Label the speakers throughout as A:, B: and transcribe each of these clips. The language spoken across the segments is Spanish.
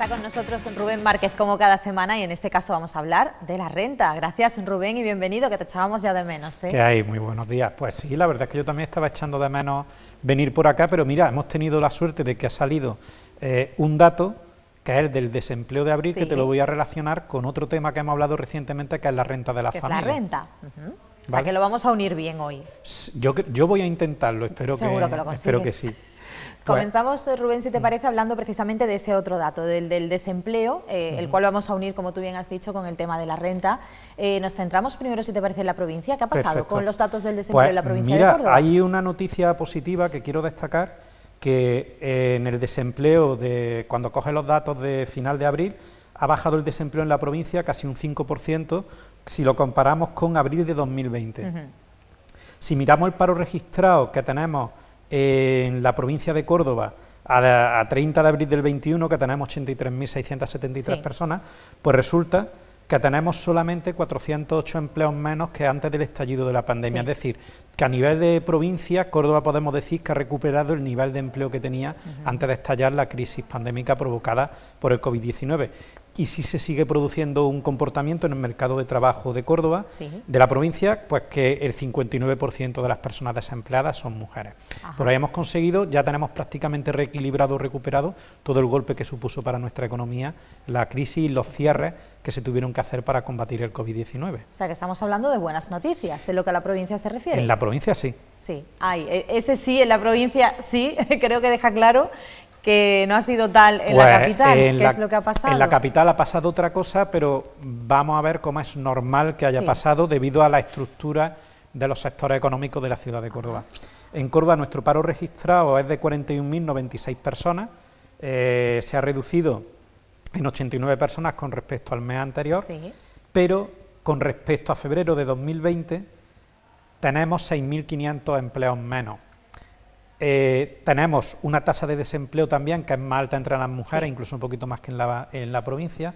A: Está con nosotros Rubén Márquez como cada semana y en este caso vamos a hablar de la renta. Gracias Rubén y bienvenido, que te echábamos ya de menos. ¿eh? ¿Qué hay?
B: Muy buenos días. Pues sí, la verdad es que yo también estaba echando de menos venir por acá, pero mira, hemos tenido la suerte de que ha salido eh, un dato que es el del desempleo de abril, que te lo voy a relacionar con otro tema que hemos hablado recientemente, que es la renta de la familia. Es la renta. O sea que
A: lo vamos a unir bien hoy.
B: Yo, yo voy a intentarlo, espero, que, espero que sí.
A: Comenzamos, eh, Rubén, si te mm. parece, hablando precisamente de ese otro dato, del, desempleo, eh, el cual vamos a unir, como tú bien has dicho, con el tema de la renta. Eh, nos centramos primero, si te parece, en la provincia. ¿Qué ha pasado con los datos del desempleo pues, en la provincia de Córdoba? Hay
B: una noticia positiva que quiero destacar, que en el desempleo, de cuando coge los datos de final de abril, ha bajado el desempleo en la provincia casi un 5% si lo comparamos con abril de 2020. Si miramos el paro registrado que tenemos en la provincia de Córdoba, a, 30 de abril del 21, que tenemos 83.673 personas, pues resulta que tenemos solamente 408 empleos menos que antes del estallido de la pandemia. Es decir, que a nivel de provincia, Córdoba podemos decir que ha recuperado el nivel de empleo que tenía antes de estallar la crisis pandémica provocada por el COVID-19 y si se sigue produciendo un comportamiento en el mercado de trabajo de Córdoba, de la provincia, pues que el 59% de las personas desempleadas son mujeres. ...pero ahí hemos conseguido, ya tenemos prácticamente reequilibrado, recuperado todo el golpe que supuso para nuestra economía la crisis y los cierres que se tuvieron que hacer para combatir el COVID-19. O
A: sea que estamos hablando de buenas noticias, en lo que a la provincia se refiere. En la provincia sí. Sí, hay, e-, ese sí en la provincia sí, creo que deja claro que no ha sido tal en la pues, capital, ¿qué es lo que ha pasado? En la capital
B: ha pasado otra cosa, pero vamos a ver cómo es normal que haya pasado debido a la estructura de los sectores económicos de la ciudad de Córdoba. En Córdoba nuestro paro registrado es de 41.096 personas, eh, se ha reducido en 89 personas con respecto al mes anterior, pero con respecto a febrero de 2020 tenemos 6.500 empleos menos eh, tenemos una tasa de desempleo también que es más alta entre las mujeres, incluso un poquito más que en la, provincia.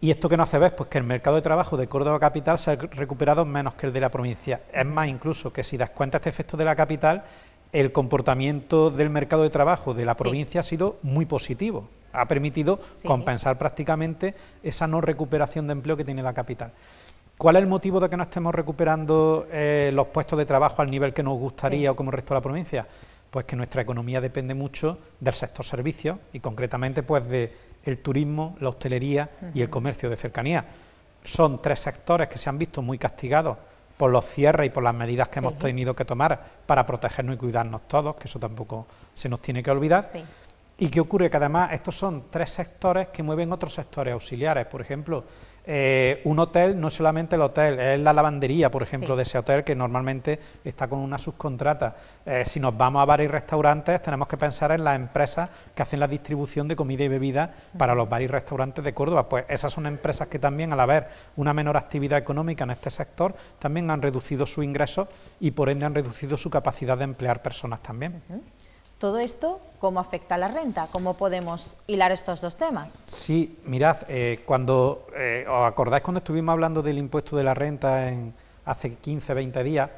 B: Y esto que no hace ver, pues que el mercado de trabajo de Córdoba Capital se ha recuperado menos que el de la provincia. Es más, incluso que si das cuenta este efecto de la capital, el comportamiento del mercado de trabajo de la provincia ha sido muy positivo. Ha permitido compensar prácticamente esa no recuperación de empleo que tiene la capital. ¿Cuál es el motivo de que no estemos recuperando eh, los puestos de trabajo al nivel que nos gustaría o como el resto de la provincia? Pues que nuestra economía depende mucho del sector servicios y concretamente pues de turismo, la hostelería y el comercio de cercanía. Son tres sectores que se han visto muy castigados por los cierres y por las medidas que hemos tenido que tomar para protegernos y cuidarnos todos, que eso tampoco se nos tiene que olvidar. Sí. ¿Y qué ocurre? Que además estos son tres sectores que mueven otros sectores auxiliares. Por ejemplo, eh, un hotel no es solamente el hotel, es la lavandería, por ejemplo, de ese hotel que normalmente está con una subcontrata. Eh, si nos vamos a bares y restaurantes, tenemos que pensar en las empresas que hacen la distribución de comida y bebida para los bares y restaurantes de Córdoba. Pues esas son empresas que también, al haber una menor actividad económica en este sector, también han reducido su ingreso y por ende han reducido su capacidad de emplear personas también.
A: Todo esto, ¿cómo afecta a la renta? ¿Cómo podemos hilar estos dos temas?
B: Sí, mirad, eh, cuando, eh, ¿os acordáis cuando estuvimos hablando del impuesto de la renta en, hace 15, 20 días?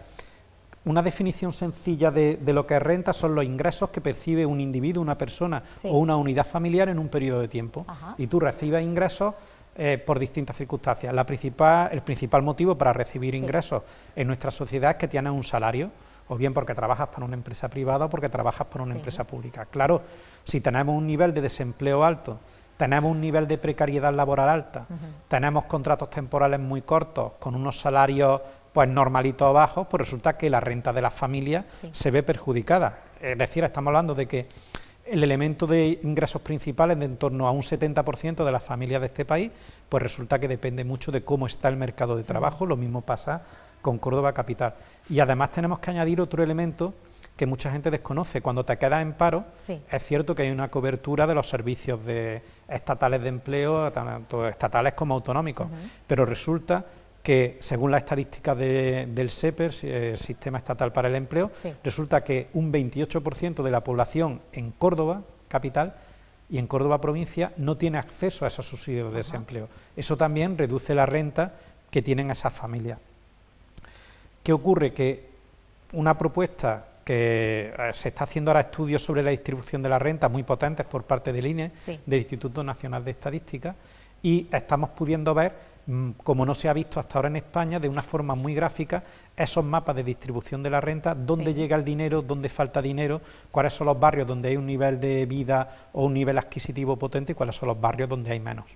B: Una definición sencilla de, lo que es renta son los ingresos que percibe un individuo, una persona o una unidad familiar en un periodo de tiempo. Y tú recibes ingresos eh, por distintas circunstancias. La principal, el principal motivo para recibir ingresos en nuestra sociedad es que tienes un salario o bien porque trabajas para una empresa privada o porque trabajas para una empresa pública. Claro, si tenemos un nivel de desempleo alto, tenemos un nivel de precariedad laboral alta, tenemos contratos temporales muy cortos, con unos salarios pues normalitos o bajos, pues resulta que la renta de las familias se ve perjudicada. Es decir, estamos hablando de que el elemento de ingresos principales de en torno a un 70% de las familias de este país, pues resulta que depende mucho de cómo está el mercado de trabajo, lo mismo pasa con Córdoba Capital. Y además tenemos que añadir otro elemento que mucha gente desconoce. Cuando te quedas en paro, es cierto que hay una cobertura de los servicios de estatales de empleo, tanto estatales como autonómicos, pero resulta que según las estadísticas del SEPER, eh, el Sistema Estatal para el Empleo, resulta que un 28% de la población en Córdoba, capital, y en Córdoba provincia no tiene acceso a esos subsidios de desempleo. Eso también reduce la renta que tienen esas familias. ¿Qué ocurre? Que una propuesta que eh, se está haciendo ahora estudios sobre la distribución de la renta muy potentes por parte del INE, del Instituto Nacional de Estadística, y estamos pudiendo ver Mm, como no se ha visto hasta ahora en España, de una forma muy gráfica, esos mapas de distribución de la renta, dónde llega el dinero, dónde falta dinero, cuáles son los barrios donde hay un nivel de vida o un nivel adquisitivo potente y cuáles son los barrios donde hay menos.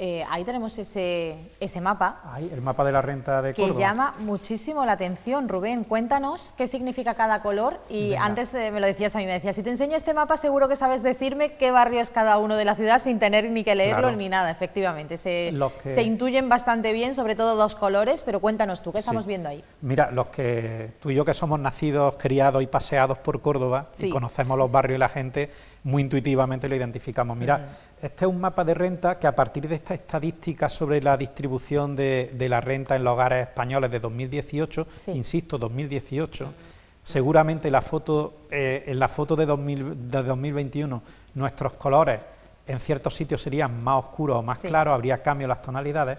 A: Eh, ahí tenemos ese, ese mapa.
B: Ahí, el mapa de la renta de Córdoba. Que llama
A: muchísimo la atención. Rubén, cuéntanos qué significa cada color. Y antes eh, me lo decías a mí, me decías, si te enseño este mapa seguro que sabes decirme qué barrio es cada uno de la ciudad sin tener ni que leerlo ni nada, efectivamente. Se, se, intuyen bastante bien, sobre todo dos colores, pero cuéntanos tú, ¿qué estamos viendo ahí?
B: Mira, los que tú y yo que somos nacidos, criados y paseados por Córdoba y conocemos los barrios y la gente, muy intuitivamente lo identificamos. Mira, mm. Este es un mapa de renta que a partir de esta estadística sobre la distribución de, la renta en los hogares españoles de 2018, insisto, 2018, seguramente la foto, eh, en la foto de, 2021 nuestros colores en ciertos sitios serían más oscuros o más claros, habría cambio en las tonalidades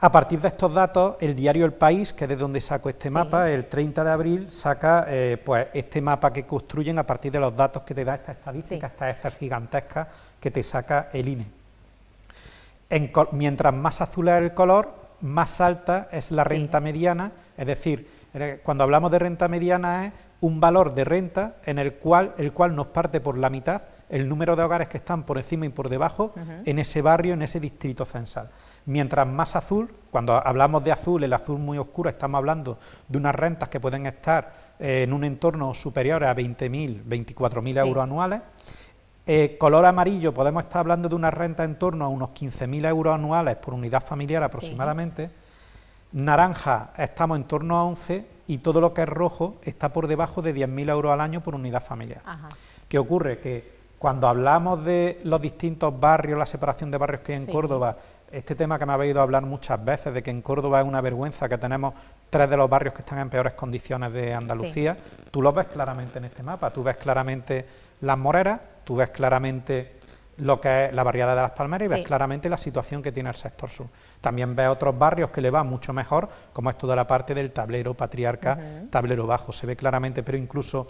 B: a partir de estos datos, el diario El País, que es de donde saco este mapa, el 30 de abril saca eh, pues, este mapa que construyen a partir de los datos que te da esta estadística, esta es gigantesca que te saca el INE. mientras más azul es el color, más alta es la renta mediana, es decir, eh, cuando hablamos de renta mediana es un valor de renta en el cual, el cual nos parte por la mitad el número de hogares que están por encima y por debajo en ese barrio, en ese distrito censal mientras más azul, cuando hablamos de azul, el azul muy oscuro, estamos hablando de unas rentas que pueden estar eh, en un entorno superior a 20.000, 24.000 euros anuales. Eh, color amarillo, podemos estar hablando de una renta en torno a unos 15.000 euros anuales por unidad familiar aproximadamente. Naranja, estamos en torno a 11 y todo lo que es rojo está por debajo de 10.000 euros al año por unidad familiar. ¿Qué ocurre? Que cuando hablamos de los distintos barrios, la separación de barrios que hay en Córdoba, este tema que me ha ido a hablar muchas veces, de que en Córdoba es una vergüenza que tenemos tres de los barrios que están en peores condiciones de Andalucía, tú lo ves claramente en este mapa, tú ves claramente las moreras, tú ves claramente lo que es la barriada de las Palmeras y ves claramente la situación que tiene el sector sur. También ves otros barrios que le va mucho mejor, como es toda la parte del tablero patriarca, tablero bajo, se ve claramente, pero incluso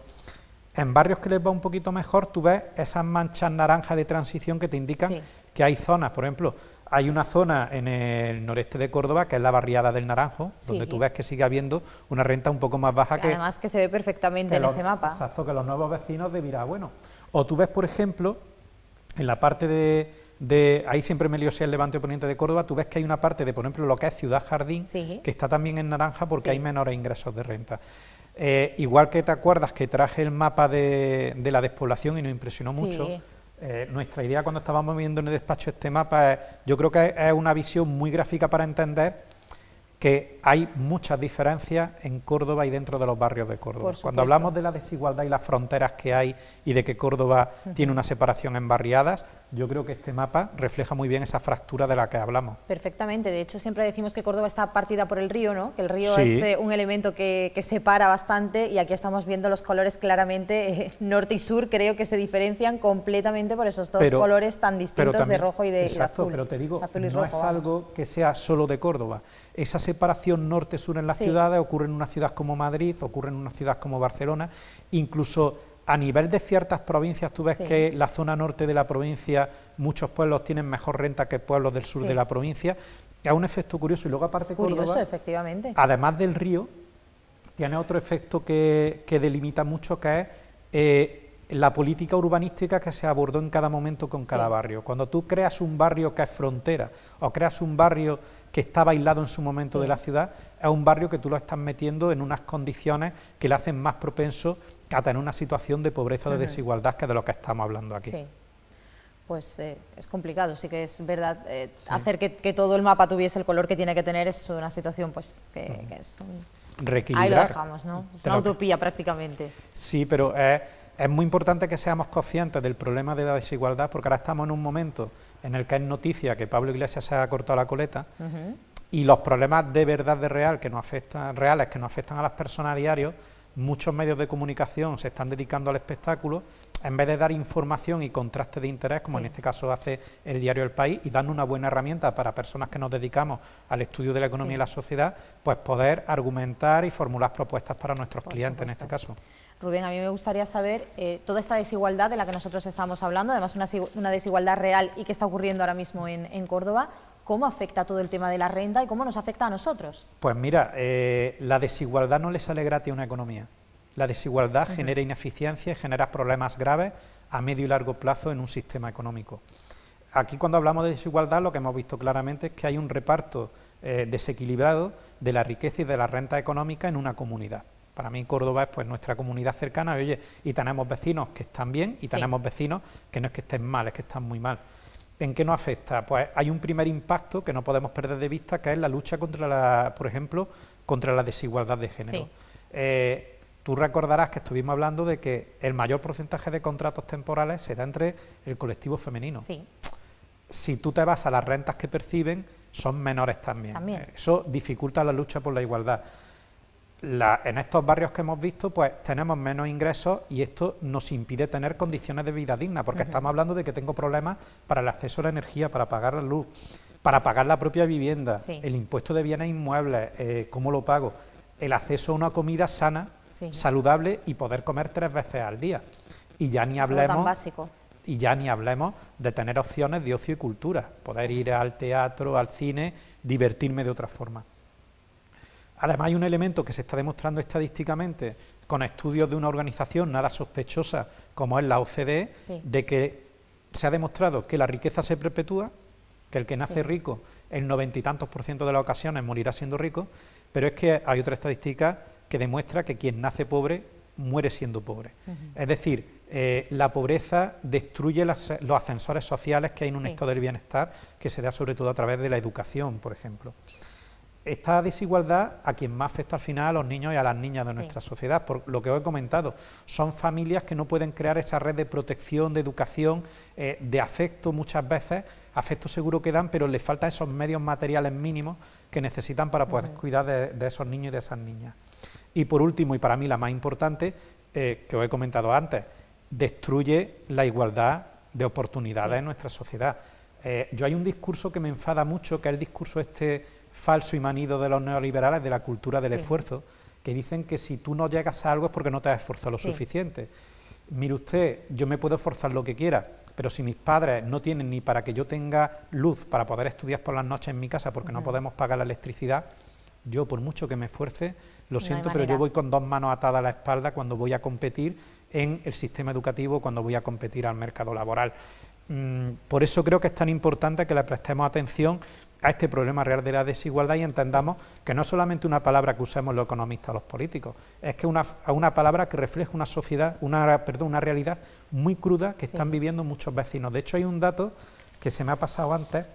B: en barrios que les va un poquito mejor, tú ves esas manchas naranjas de transición que te indican que hay zonas, por ejemplo, hay una zona en el noreste de Córdoba, que es la barriada del Naranjo, donde tú ves que sigue habiendo una renta un poco más baja que... Además que se
A: ve perfectamente en ese mapa. Exacto,
B: que los nuevos vecinos de bueno. O tú ves, por ejemplo, en la parte de, ahí siempre me lío el levante poniente de Córdoba, tú ves que hay una parte de, por ejemplo, lo que es Ciudad Jardín, que está también en naranja porque hay menores ingresos de renta. Eh, igual que te acuerdas que traje el mapa de, la despoblación y nos impresionó mucho, eh, nuestra idea cuando estábamos viendo en el despacho este mapa, es, yo creo que es una visión muy gráfica para entender que hay muchas diferencias en Córdoba y dentro de los barrios de Córdoba. Cuando hablamos de la desigualdad y las fronteras que hay y de que Córdoba tiene una separación en barriadas, yo creo que este mapa refleja muy bien esa fractura de la que hablamos.
A: Perfectamente, de hecho siempre decimos que Córdoba está partida por el río, ¿no? que el río es eh, un elemento que, separa bastante y aquí estamos viendo los colores claramente, eh, norte y sur creo que se diferencian completamente por esos dos colores tan distintos de rojo y de, exacto, Pero te digo, no es algo
B: que sea solo de Córdoba, esa separación norte-sur en las ciudades ocurre en una ciudad como Madrid, ocurre en una ciudad como Barcelona, incluso a nivel de ciertas provincias, tú ves que la zona norte de la provincia, muchos pueblos tienen mejor renta que pueblos del sur de la provincia, que es un efecto curioso. Y luego aparte curioso,
A: efectivamente.
B: además del río, tiene otro efecto que, delimita mucho, que es... Eh, la política urbanística que se abordó en cada momento con cada barrio. Cuando tú creas un barrio que es frontera o creas un barrio que está aislado en su momento de la ciudad, es un barrio que tú lo estás metiendo en unas condiciones que le hacen más propenso a tener una situación de pobreza o de desigualdad que de lo que estamos hablando aquí. Sí.
A: Pues eh, es complicado, sí que es verdad, eh, hacer que, todo el mapa tuviese el color que tiene que tener es una situación pues que, es... Un...
B: Ahí lo dejamos, ¿no? Es una utopía
A: prácticamente.
B: Sí, pero... es... Es muy importante que seamos conscientes del problema de la desigualdad porque ahora estamos en un momento en el que hay noticia que Pablo Iglesias se ha cortado la coleta y los problemas de verdad de real que nos afectan, reales que nos afectan a las personas a diario, muchos medios de comunicación se están dedicando al espectáculo en vez de dar información y contraste de interés, como en este caso hace el diario El País, y dando una buena herramienta para personas que nos dedicamos al estudio de la economía y la sociedad, pues poder argumentar y formular propuestas para nuestros clientes en este caso.
A: Rubén, a mí me gustaría saber eh, toda esta desigualdad de la que nosotros estamos hablando, además una, desigualdad real y que está ocurriendo ahora mismo en, Córdoba, ¿cómo afecta todo el tema de la renta y cómo nos afecta a nosotros?
B: Pues mira, eh, la desigualdad no le sale gratis a una economía. La desigualdad genera ineficiencia y genera problemas graves a medio y largo plazo en un sistema económico. Aquí cuando hablamos de desigualdad lo que hemos visto claramente es que hay un reparto eh, desequilibrado de la riqueza y de la renta económica en una comunidad. Para mí Córdoba es pues nuestra comunidad cercana, y, oye, y tenemos vecinos que están bien y tenemos vecinos que no es que estén mal, es que están muy mal. ¿En qué nos afecta? Pues hay un primer impacto que no podemos perder de vista, que es la lucha contra la, por ejemplo, contra la desigualdad de género. Eh, tú recordarás que estuvimos hablando de que el mayor porcentaje de contratos temporales se da entre el colectivo femenino. Si tú te vas a las rentas que perciben, son menores también. Eso dificulta la lucha por la igualdad en estos barrios que hemos visto, pues tenemos menos ingresos y esto nos impide tener condiciones de vida digna, porque estamos hablando de que tengo problemas para el acceso a la energía, para pagar la luz, para pagar la propia vivienda, el impuesto de bienes inmuebles, eh, cómo lo pago, el acceso a una comida sana, saludable y poder comer tres veces al día. Y ya ni hablemos... Y ya ni hablemos de tener opciones de ocio y cultura, poder ir al teatro, al cine, divertirme de otra forma. Además hay un elemento que se está demostrando estadísticamente con estudios de una organización nada sospechosa como es la OCDE, de que se ha demostrado que la riqueza se perpetúa, que el que nace rico el noventa y tantos por ciento de las ocasiones morirá siendo rico, pero es que hay otra estadística que demuestra que quien nace pobre muere siendo pobre. Es decir, eh, la pobreza destruye los ascensores sociales que hay en un estado del bienestar, que se da sobre todo a través de la educación, por ejemplo esta desigualdad a quien más afecta al final a los niños y a las niñas de nuestra sociedad, por lo que os he comentado, son familias que no pueden crear esa red de protección, de educación, eh, de afecto muchas veces, afecto seguro que dan, pero les faltan esos medios materiales mínimos que necesitan para poder cuidar de, esos niños y de esas niñas. Y por último, y para mí la más importante, eh, que os he comentado antes, destruye la igualdad de oportunidades en nuestra sociedad. Eh, yo hay un discurso que me enfada mucho, que es el discurso este falso y manido de los neoliberales, de la cultura del esfuerzo, que dicen que si tú no llegas a algo es porque no te has esforzado lo suficiente. Mire usted, yo me puedo esforzar lo que quiera, pero si mis padres no tienen ni para que yo tenga luz para poder estudiar por las noches en mi casa porque no podemos pagar la electricidad, yo por mucho que me esfuerce, lo siento, pero yo voy con dos manos atadas a la espalda cuando voy a competir en el sistema educativo, cuando voy a competir al mercado laboral. Mm, por eso creo que es tan importante que le prestemos atención a este problema real de la desigualdad y entendamos que no es solamente una palabra que usemos los economistas, los políticos, es que una, una palabra que refleja una sociedad, una, perdón, una realidad muy cruda que están viviendo muchos vecinos. De hecho, hay un dato que se me ha pasado antes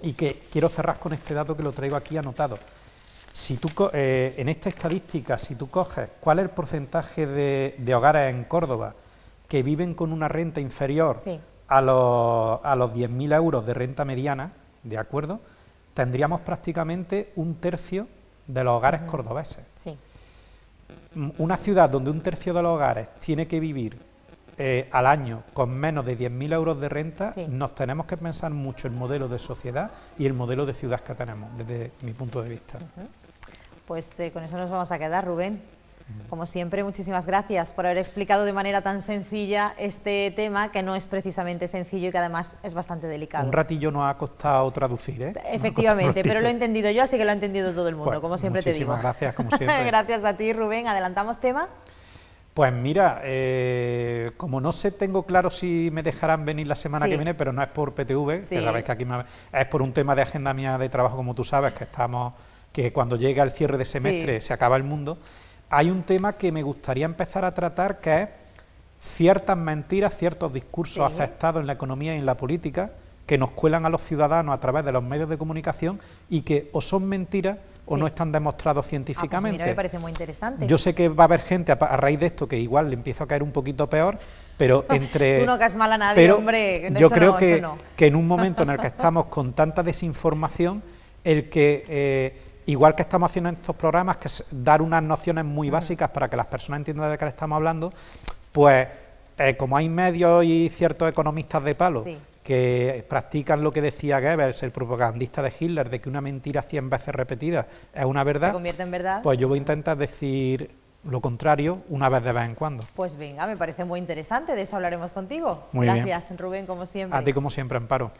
B: y que quiero cerrar con este dato que lo traigo aquí anotado. Si tú, eh, en esta estadística, si tú coges cuál es el porcentaje de, de hogares en Córdoba que viven con una renta inferior sí a los, a los 10.000 euros de renta mediana, ¿de acuerdo? Tendríamos prácticamente un tercio de los hogares cordobeses. Una ciudad donde un tercio de los hogares tiene que vivir eh, al año con menos de 10.000 euros de renta, nos tenemos que pensar mucho el modelo de sociedad y el modelo de ciudad que tenemos, desde mi punto de vista.
A: Pues eh, con eso nos vamos a quedar, Rubén. Como siempre, muchísimas gracias por haber explicado de manera tan sencilla este tema, que no es precisamente sencillo y que además es bastante delicado. Un
B: ratillo nos ha costado traducir, ¿eh?
A: Efectivamente, pero lo he entendido yo, así que lo ha entendido todo el mundo, como siempre te digo. Muchísimas gracias, como siempre. gracias a ti, Rubén. ¿Adelantamos tema?
B: Pues mira, eh, como no sé, tengo claro si me dejarán venir la semana que viene, pero no es por PTV, que sabéis que aquí es por un tema de agenda mía de trabajo, como tú sabes, que estamos, que cuando llega el cierre de semestre se acaba el mundo hay un tema que me gustaría empezar a tratar, que es ciertas mentiras, ciertos discursos aceptados en la economía y en la política, que nos cuelan a los ciudadanos a través de los medios de comunicación y que o son mentiras o no están demostrados ah, pues científicamente. A mí me parece
A: muy interesante. Yo sé
B: que va a haber gente a, raíz de esto que igual le empiezo a caer un poquito peor, pero entre... Tú no caes mal a nadie, pero hombre. Yo creo que, en un momento en el que estamos con tanta desinformación, el que... Eh, Igual que estamos haciendo en estos programas, que es dar unas nociones muy básicas para que las personas entiendan de qué le estamos hablando, pues eh, como hay medios y ciertos economistas de palo que practican lo que decía Goebbels, el propagandista de Hitler, de que una mentira 100 veces repetida es una verdad, convierte en verdad? pues yo voy a intentar decir lo contrario una vez de vez en cuando.
A: Pues venga, me parece muy interesante, de eso hablaremos contigo. Gracias, Rubén, como siempre. A ti
B: como siempre, Amparo.